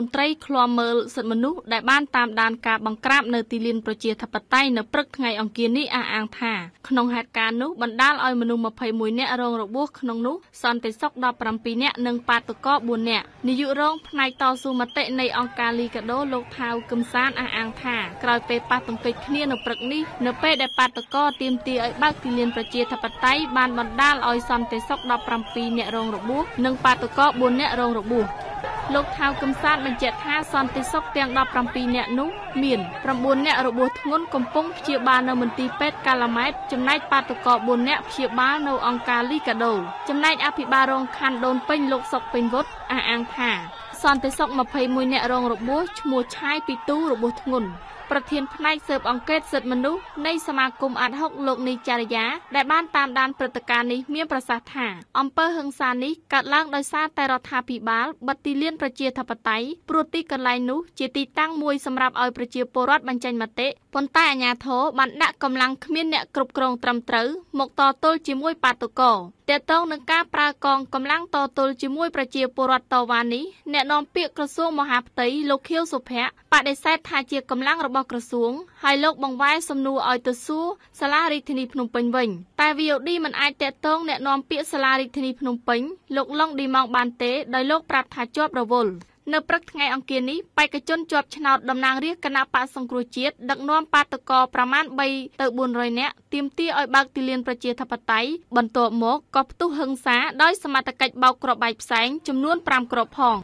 មន្ត្រីឃ្លាំមើលសិទ្ធិមនុស្សដែលបានតាមដានការបង្ក្រាបនៅទីលានប្រជាធិបតេយ្យនៅព្រឹកថ្ងៃអង្គារនេះអះអាងថាក្នុងហេតុការណ៍នោះបណ្ដាលឲ្យមនុស្ស21នាក់រងរបួសក្នុងនោះសន្តិសុខ17នាក់និងបាតុករ4នាក់នាយករងផ្នែកតស៊ូមតិនៃអង្គការលីកាដូលោកថាវកឹមសានអះអាងថាក្រោយពេលប៉ះទង្គិចគ្នានៅព្រឹកនេះនៅពេលដែលបាតុករទាមទារឲ្យបើកទីលានប្រជាធិបតេយ្យបានបណ្ដាលឲ្យសន្តិសុខ17នាក់រងរបួសនិង បាតុករ4នាក់រងរបួសលោកថៅកឹមសាទបញ្ជាក់ថាសន្តិសុខទាំង17នាក់នោះមាន9នាក់របួសធ្ងន់កំពុងព្យាបាលនៅមន្ទីរពេទ្យកាឡាម៉ែតចំណែកបាតុករ4នាក់ព្យាបាលនៅអង្គការលីកាដូ ចំណែកអភិបាលរងខណ្ឌដូនពេញលោកសុកពេញវុតអះអាងថា សន្តិសុខ21នាក់រងរបួសឈ្មោះឆាយពីទូរបួសធ្ងន់ប្រធានផ្នែកស៊ើបអង្កេតសិទ្ធិមនុស្សនៃសមាគមអាត់ហុកលោកនីចារ្យាដែលបានតាមដានព្រឹត្តិការណ៍នេះមានប្រសាសន៍ថាអង្គើហឹងសានេះកើតឡើងដោយសារតែរដ្ឋាភិបាលបិទទីលានប្រជាធិបតេយ្យព្រោះទីកន្លែងនោះជាទីតាំងមួយសម្រាប់ឲ្យប្រជាពលរដ្ឋបញ្ចេញមតិប៉ុន្តែអាជ្ញាធរបានដាក់កម្លាំងគ្មានអ្នកគ្រប់គ្រងត្រឹមត្រូវមកតទល់ជាមួយបាតុករទាក់ទងនឹងការប្រើកងកម្លាំងតទល់ជាមួយប្រជាពលរដ្ឋតវ៉ានេះអ្នកនាំពាក្យក្រសួងមហាផ្ទៃលោកខៀវសុភ័ក្របដិសេធថាជាកម្លាំងរបស់ក្រសួងហើយលោកបង្វែរសំណួរឲ្យទៅសួរសាលារាជធានីភ្នំពេញវិញតែ VOD មិនអាចតាក់ទងអ្នកណែនាំពាក្យសាលារាជធានីភ្នំពេញលោកឡុងឌីម៉ងបានទេដោយលោកប្រាប់ថាជាប់រវល់នៅព្រឹកថ្ងៃអង្គារនេះបេក្ខជនជាប់ឆ្នោតតំណាងរាស្ត្រគណៈបកសង្គ្រោះជាតិដឹកនាំបាតកោប្រមាណ3ទៅ400នាក់ទាមទារឲ្យបើកទីលានប្រជាធិបតេយ្យបន្ទាប់មកក៏ផ្ទុះហិង្សាដោយសមត្ថកិច្ចបោកគ្រាប់បែកផ្សែងចំនួន5គ្រាប់ផង